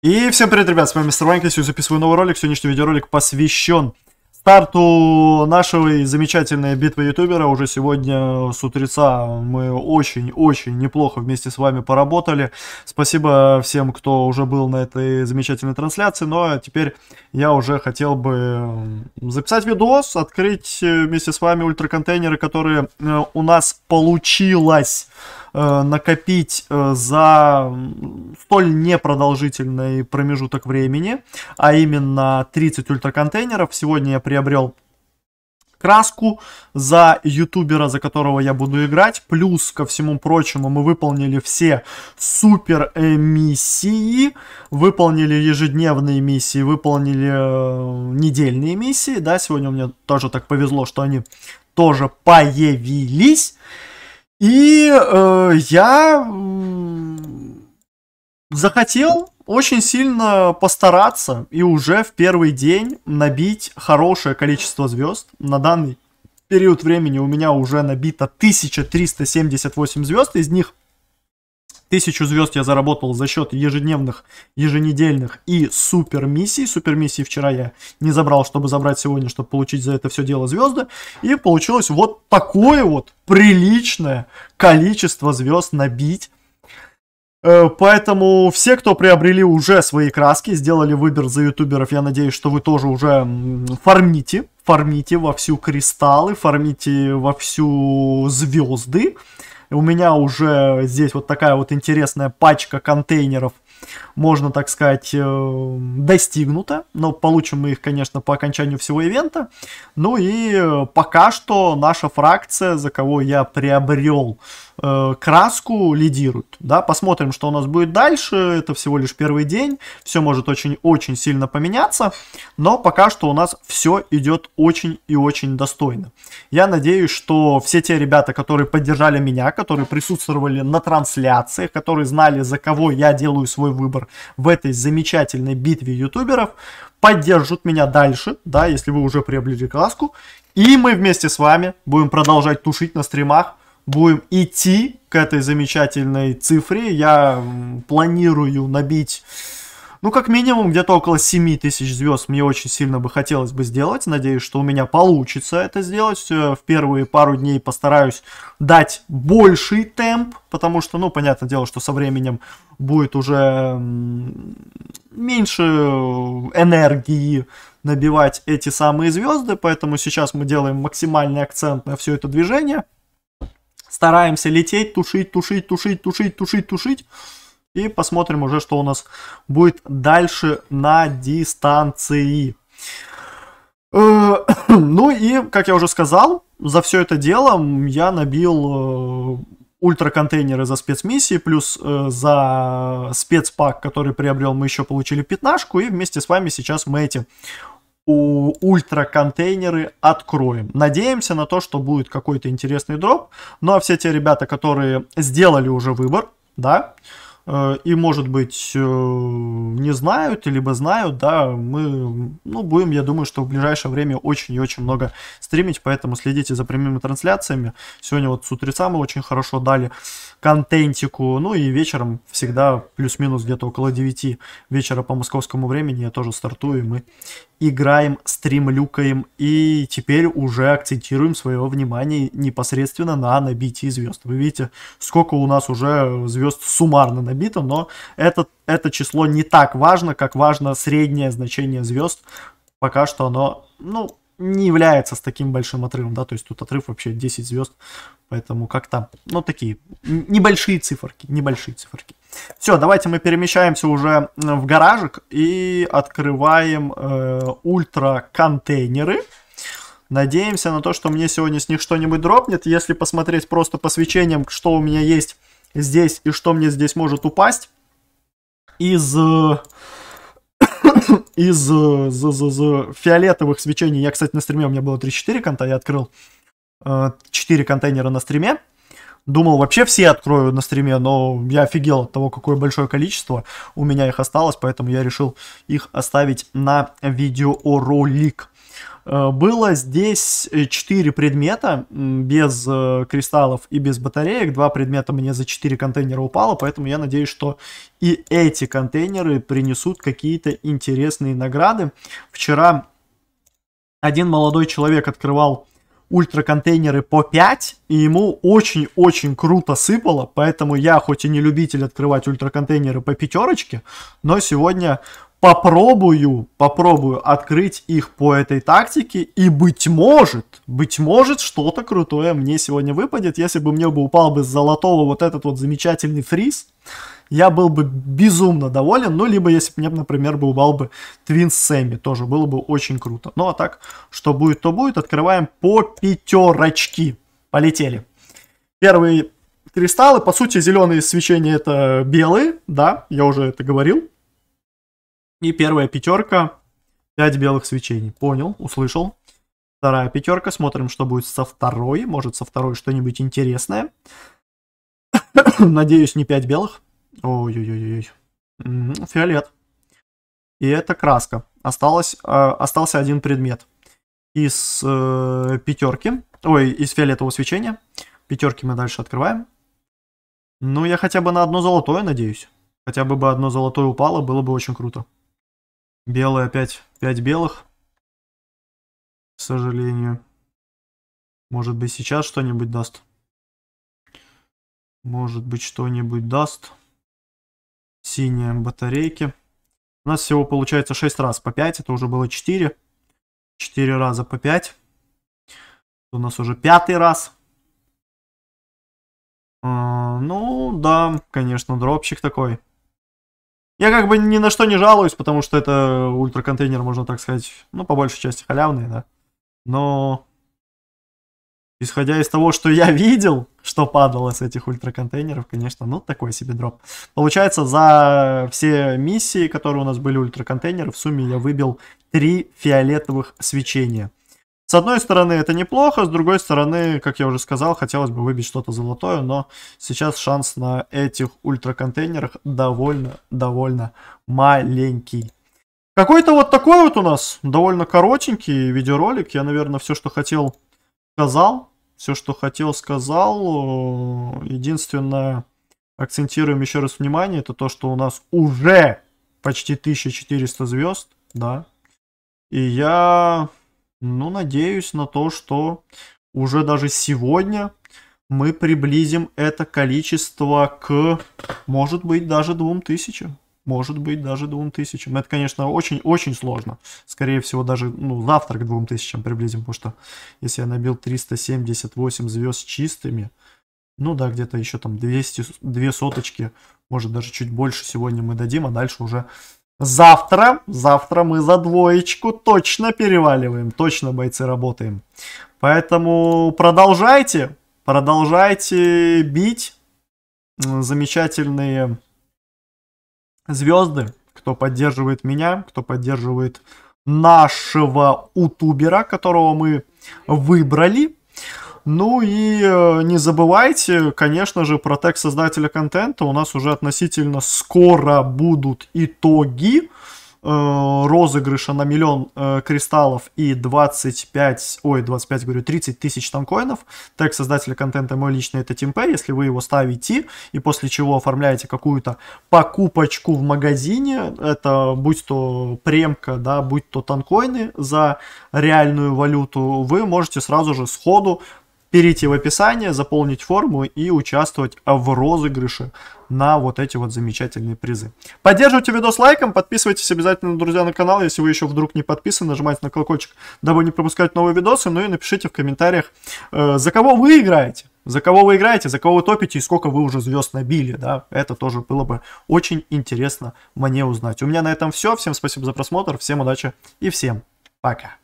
И всем привет, ребят, с вами Мистер Ванька, сегодня записываю новый ролик, сегодняшний видеоролик посвящен старту нашей замечательной битвы ютубера. Уже сегодня с утреца мы очень-очень неплохо вместе с вами поработали. Спасибо всем, кто уже был на этой замечательной трансляции. Но ну, а теперь я уже хотел бы записать видос, открыть э, вместе с вами ультраконтейнеры, которые э, у нас получилось Э, накопить э, за столь непродолжительный промежуток времени, а именно 30 ультраконтейнеров. Сегодня я приобрел краску за ютубера, за которого я буду играть. Плюс, ко всему прочему, мы выполнили все супер миссии, выполнили ежедневные миссии, выполнили э, недельные миссии, да, сегодня мне тоже так повезло, что они тоже появились. И э, я захотел очень сильно постараться и уже в первый день набить хорошее количество звезд. На данный период времени у меня уже набито 1378 звезд, из них Тысячу звезд я заработал за счет ежедневных, еженедельных и супер миссий. Супер миссии вчера я не забрал, чтобы забрать сегодня, чтобы получить за это все дело звезды. И получилось вот такое вот приличное количество звезд набить. Э, поэтому все, кто приобрели уже свои краски, сделали выбор за ютуберов, я надеюсь, что вы тоже уже фармите, фармите во всю кристаллы, фармите во всю звезды. У меня уже здесь вот такая вот интересная пачка контейнеров можно, так сказать, э, достигнута. Но получим мы их, конечно, по окончанию всего ивента. Ну и э, пока что наша фракция, за кого я приобрел Э, краску лидируют, Да? Посмотрим, что у нас будет дальше. Это всего лишь первый день. Все может очень-очень сильно поменяться. Но пока что у нас все идет очень и очень достойно. Я надеюсь, что все те ребята, которые поддержали меня, которые присутствовали на трансляциях, которые знали, за кого я делаю свой выбор в этой замечательной битве ютуберов, поддержат меня дальше, да, если вы уже приобрели краску, И мы вместе с вами будем продолжать тушить на стримах будем идти к этой замечательной цифре. Я планирую набить, ну, как минимум, где-то около 7 тысяч звезд мне очень сильно бы хотелось бы сделать. Надеюсь, что у меня получится это сделать. Э, в первые пару дней постараюсь дать больший темп, потому что, ну, понятное дело, что со временем будет уже меньше э, энергии набивать эти самые звезды, поэтому сейчас мы делаем максимальный акцент на все это движение – стараемся лететь, тушить, тушить, тушить, тушить, тушить, тушить. И посмотрим уже, что у нас будет дальше на дистанции. Э, ну и, как я уже сказал, за все это дело я набил э, ультраконтейнеры за спецмиссии, плюс э, за спецпак, который приобрел, мы еще получили пятнашку, и вместе с вами сейчас мы эти у ультра контейнеры откроем. Надеемся на то, что будет какой-то интересный дроп. Ну а все те ребята, которые сделали уже выбор, да, э, и, может быть, э, не знают, либо знают, да, мы, ну, будем, я думаю, что в ближайшее время очень и очень много стримить, поэтому следите за прямыми трансляциями. Сегодня вот с утреца мы очень хорошо дали контентику, ну и вечером всегда плюс-минус где-то около 9 вечера по московскому времени я тоже стартую, и мы играем, стримлюкаем и теперь уже акцентируем свое внимание непосредственно на набитии звезд. Вы видите, сколько у нас уже звезд суммарно набито, но это, это число не так важно, как важно среднее значение звезд. Пока что оно, ну, не является с таким большим отрывом, да, то есть тут отрыв вообще 10 звезд, поэтому как-то, ну, такие небольшие циферки, небольшие циферки. Все, давайте мы перемещаемся уже э, в гаражик и открываем э, ультра-контейнеры. Надеемся на то, что мне сегодня с них что-нибудь дропнет. Если посмотреть просто по свечениям, что у меня есть здесь и что мне здесь может упасть. Из... Э, из э, з, з, з, фиолетовых свечений. Я, кстати, на стриме у меня было 3-4 конта, я открыл э, 4 контейнера на стриме. Думал, вообще все открою на стриме, но я офигел от того, какое большое количество у меня их осталось, поэтому я решил их оставить на видеоролик. Э, было здесь 4 э, предмета без э, кристаллов и без батареек. Два предмета мне за 4 контейнера упало, поэтому я надеюсь, что и эти контейнеры принесут какие-то интересные награды. Вчера один молодой человек открывал ультраконтейнеры по 5, и ему очень-очень круто сыпало, поэтому я хоть и не любитель открывать ультраконтейнеры по пятерочке, но сегодня попробую, попробую открыть их по этой тактике, и быть может, быть может, что-то крутое мне сегодня выпадет, если бы мне бы упал бы с золотого вот этот вот замечательный фриз, я был бы безумно доволен, ну, либо если бы мне, например, бы упал бы Твин Сэмми, тоже было бы очень круто. Ну, а так, что будет, то будет, открываем по пятерочки, полетели. Первые кристаллы, по сути, зеленые свечения это белые, да, я уже это говорил, и первая пятерка. 5 белых свечений. Понял, услышал. Вторая пятерка. Смотрим, что будет со второй. Может, со второй что-нибудь интересное. Надеюсь, не 5 белых. Ой-ой-ой. Фиолет. И это краска. Осталось, э, остался один предмет. Из э, пятерки. Ой, из фиолетового свечения. Пятерки мы дальше открываем. Ну, я хотя бы на одно золотое надеюсь. Хотя бы бы одно золотое упало, было бы очень круто. Белые опять. Пять белых. К сожалению. Может быть сейчас что-нибудь даст. Может быть что-нибудь даст. Синие батарейки. У нас всего получается 6 раз по 5. Это уже было 4. 4 раза по 5. У нас уже пятый раз. А, ну, да, конечно, дропчик такой. Я как бы ни на что не жалуюсь, потому что это ультраконтейнер, можно так сказать, ну, по большей части халявный, да. Но, исходя из того, что я видел, что падало с этих ультраконтейнеров, конечно, ну, такой себе дроп. Получается, за все миссии, которые у нас были ультраконтейнеры, в сумме я выбил три фиолетовых свечения. С одной стороны, это неплохо, с другой стороны, как я уже сказал, хотелось бы выбить что-то золотое, но сейчас шанс на этих ультраконтейнерах довольно-довольно маленький. Какой-то вот такой вот у нас довольно коротенький видеоролик. Я, наверное, все, что хотел, сказал. Все, что хотел, сказал. Единственное, акцентируем еще раз внимание, это то, что у нас уже почти 1400 звезд, да. И я ну, надеюсь на то, что уже даже сегодня мы приблизим это количество к, может быть, даже 2000. Может быть, даже 2000. Это, конечно, очень-очень сложно. Скорее всего, даже ну, завтра к 2000 приблизим, потому что если я набил 378 звезд чистыми, ну да, где-то еще там 200, 2 соточки, может даже чуть больше сегодня мы дадим, а дальше уже Завтра, завтра мы за двоечку точно переваливаем, точно бойцы работаем. Поэтому продолжайте, продолжайте бить замечательные звезды, кто поддерживает меня, кто поддерживает нашего утубера, которого мы выбрали. Ну и э, не забывайте, конечно же, про тег создателя контента. У нас уже относительно скоро будут итоги э, розыгрыша на миллион э, кристаллов и 25, ой, 25, говорю, 30 тысяч танкоинов. Тег создателя контента мой личный это TeamPay. Если вы его ставите и после чего оформляете какую-то покупочку в магазине, это будь то премка, да, будь то танкоины за реальную валюту, вы можете сразу же сходу перейти в описание, заполнить форму и участвовать в розыгрыше на вот эти вот замечательные призы. Поддерживайте видос лайком, подписывайтесь обязательно, друзья, на канал, если вы еще вдруг не подписаны, нажимайте на колокольчик, дабы не пропускать новые видосы, ну и напишите в комментариях, э, за кого вы играете, за кого вы играете, за кого вы топите и сколько вы уже звезд набили, да, это тоже было бы очень интересно мне узнать. У меня на этом все, всем спасибо за просмотр, всем удачи и всем пока.